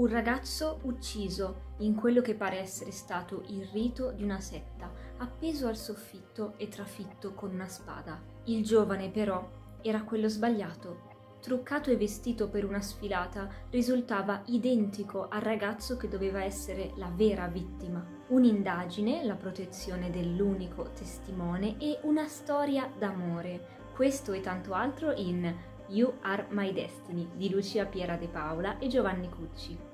un ragazzo ucciso in quello che pare essere stato il rito di una setta, appeso al soffitto e trafitto con una spada. Il giovane però era quello sbagliato. Truccato e vestito per una sfilata, risultava identico al ragazzo che doveva essere la vera vittima. Un'indagine, la protezione dell'unico testimone e una storia d'amore. Questo e tanto altro in You Are My Destiny di Lucia Piera De Paola e Giovanni Cucci.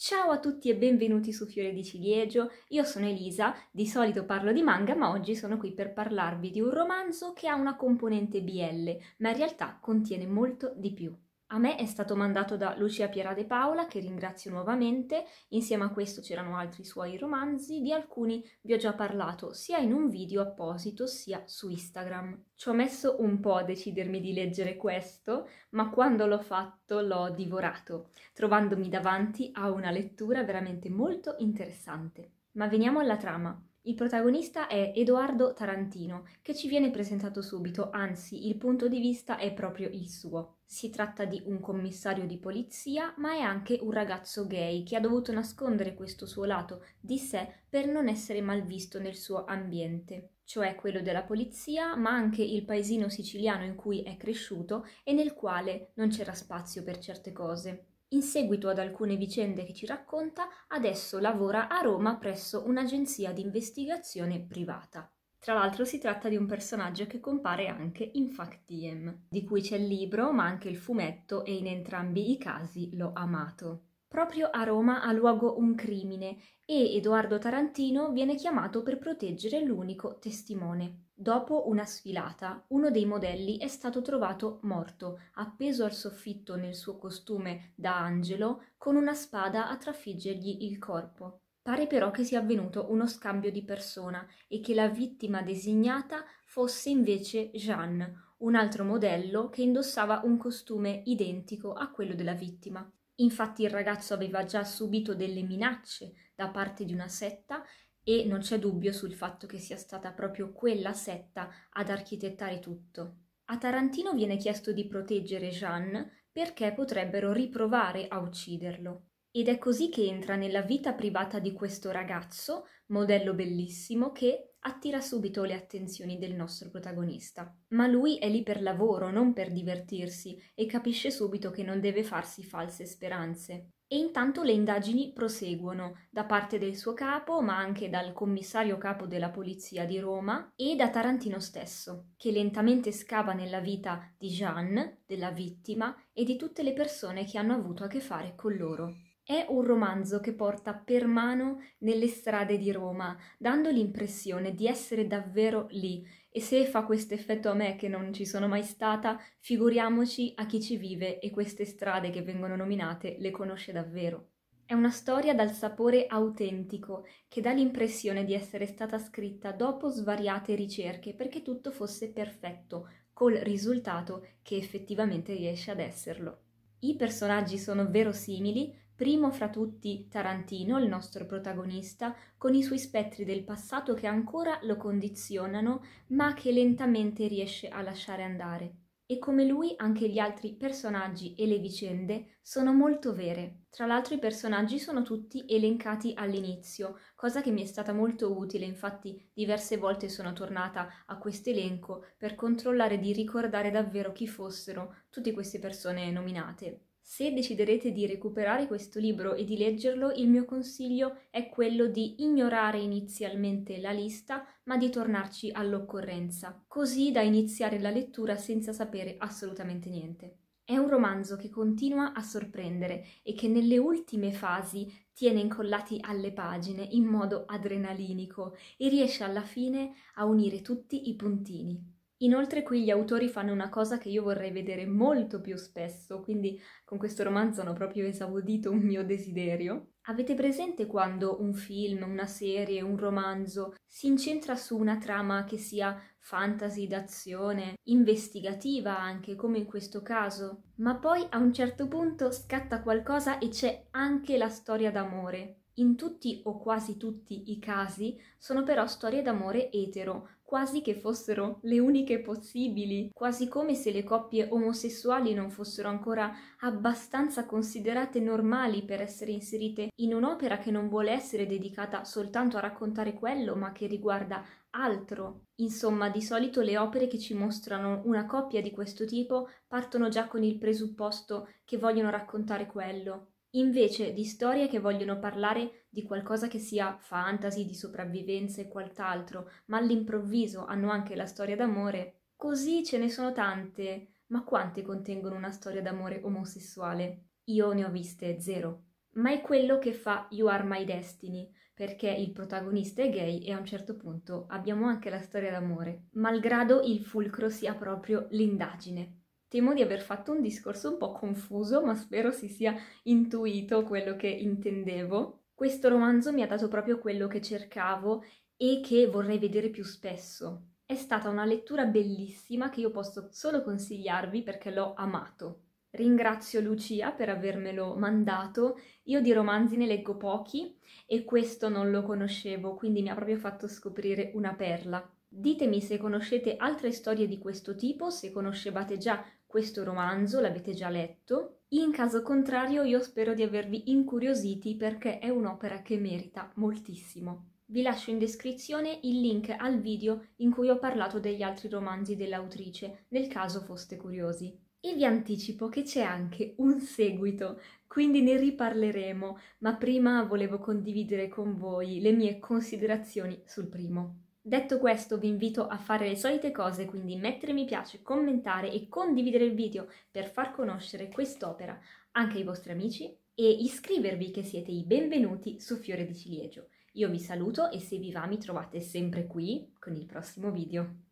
Ciao a tutti e benvenuti su Fiore di Ciliegio, io sono Elisa, di solito parlo di manga ma oggi sono qui per parlarvi di un romanzo che ha una componente BL, ma in realtà contiene molto di più. A me è stato mandato da Lucia Piera De Paola, che ringrazio nuovamente, insieme a questo c'erano altri suoi romanzi, di alcuni vi ho già parlato sia in un video apposito sia su Instagram. Ci ho messo un po' a decidermi di leggere questo, ma quando l'ho fatto l'ho divorato, trovandomi davanti a una lettura veramente molto interessante. Ma veniamo alla trama. Il protagonista è Edoardo Tarantino, che ci viene presentato subito, anzi il punto di vista è proprio il suo. Si tratta di un commissario di polizia, ma è anche un ragazzo gay che ha dovuto nascondere questo suo lato di sé per non essere mal visto nel suo ambiente, cioè quello della polizia, ma anche il paesino siciliano in cui è cresciuto e nel quale non c'era spazio per certe cose. In seguito ad alcune vicende che ci racconta, adesso lavora a Roma presso un'agenzia di investigazione privata. Tra l'altro si tratta di un personaggio che compare anche in Factiem, di cui c'è il libro ma anche il fumetto e in entrambi i casi l'ho amato. Proprio a Roma ha luogo un crimine e Edoardo Tarantino viene chiamato per proteggere l'unico testimone. Dopo una sfilata, uno dei modelli è stato trovato morto, appeso al soffitto nel suo costume da angelo, con una spada a trafiggergli il corpo. Pare però che sia avvenuto uno scambio di persona e che la vittima designata fosse invece Jeanne, un altro modello che indossava un costume identico a quello della vittima. Infatti il ragazzo aveva già subito delle minacce da parte di una setta e non c'è dubbio sul fatto che sia stata proprio quella setta ad architettare tutto. A Tarantino viene chiesto di proteggere Jeanne perché potrebbero riprovare a ucciderlo. Ed è così che entra nella vita privata di questo ragazzo, modello bellissimo, che attira subito le attenzioni del nostro protagonista. Ma lui è lì per lavoro, non per divertirsi, e capisce subito che non deve farsi false speranze. E intanto le indagini proseguono da parte del suo capo, ma anche dal commissario capo della polizia di Roma e da Tarantino stesso, che lentamente scava nella vita di Jeanne, della vittima, e di tutte le persone che hanno avuto a che fare con loro. È un romanzo che porta per mano nelle strade di Roma, dando l'impressione di essere davvero lì. E se fa questo effetto a me che non ci sono mai stata, figuriamoci a chi ci vive e queste strade che vengono nominate le conosce davvero. È una storia dal sapore autentico che dà l'impressione di essere stata scritta dopo svariate ricerche perché tutto fosse perfetto, col risultato che effettivamente riesce ad esserlo. I personaggi sono verosimili, primo fra tutti Tarantino, il nostro protagonista, con i suoi spettri del passato che ancora lo condizionano, ma che lentamente riesce a lasciare andare e come lui anche gli altri personaggi e le vicende sono molto vere. Tra l'altro i personaggi sono tutti elencati all'inizio, cosa che mi è stata molto utile, infatti diverse volte sono tornata a questo elenco per controllare di ricordare davvero chi fossero tutte queste persone nominate. Se deciderete di recuperare questo libro e di leggerlo, il mio consiglio è quello di ignorare inizialmente la lista, ma di tornarci all'occorrenza, così da iniziare la lettura senza sapere assolutamente niente. È un romanzo che continua a sorprendere e che nelle ultime fasi tiene incollati alle pagine in modo adrenalinico e riesce alla fine a unire tutti i puntini. Inoltre qui gli autori fanno una cosa che io vorrei vedere molto più spesso, quindi con questo romanzo hanno proprio esaudito un mio desiderio. Avete presente quando un film, una serie, un romanzo si incentra su una trama che sia fantasy, d'azione, investigativa anche, come in questo caso, ma poi a un certo punto scatta qualcosa e c'è anche la storia d'amore? In tutti o quasi tutti i casi sono però storie d'amore etero, quasi che fossero le uniche possibili, quasi come se le coppie omosessuali non fossero ancora abbastanza considerate normali per essere inserite in un'opera che non vuole essere dedicata soltanto a raccontare quello, ma che riguarda altro. Insomma, di solito le opere che ci mostrano una coppia di questo tipo partono già con il presupposto che vogliono raccontare quello invece di storie che vogliono parlare di qualcosa che sia fantasy, di sopravvivenza e quant'altro, ma all'improvviso hanno anche la storia d'amore. Così ce ne sono tante, ma quante contengono una storia d'amore omosessuale? Io ne ho viste zero. Ma è quello che fa You Are My Destiny, perché il protagonista è gay e a un certo punto abbiamo anche la storia d'amore, malgrado il fulcro sia proprio l'indagine. Temo di aver fatto un discorso un po' confuso, ma spero si sia intuito quello che intendevo. Questo romanzo mi ha dato proprio quello che cercavo e che vorrei vedere più spesso. È stata una lettura bellissima che io posso solo consigliarvi perché l'ho amato. Ringrazio Lucia per avermelo mandato. Io di romanzi ne leggo pochi e questo non lo conoscevo, quindi mi ha proprio fatto scoprire una perla. Ditemi se conoscete altre storie di questo tipo, se conoscevate già questo romanzo, l'avete già letto. In caso contrario io spero di avervi incuriositi perché è un'opera che merita moltissimo. Vi lascio in descrizione il link al video in cui ho parlato degli altri romanzi dell'autrice, nel caso foste curiosi. E vi anticipo che c'è anche un seguito, quindi ne riparleremo, ma prima volevo condividere con voi le mie considerazioni sul primo. Detto questo vi invito a fare le solite cose, quindi mettere mi piace, commentare e condividere il video per far conoscere quest'opera anche ai vostri amici e iscrivervi che siete i benvenuti su Fiore di Ciliegio. Io vi saluto e se vi va mi trovate sempre qui con il prossimo video.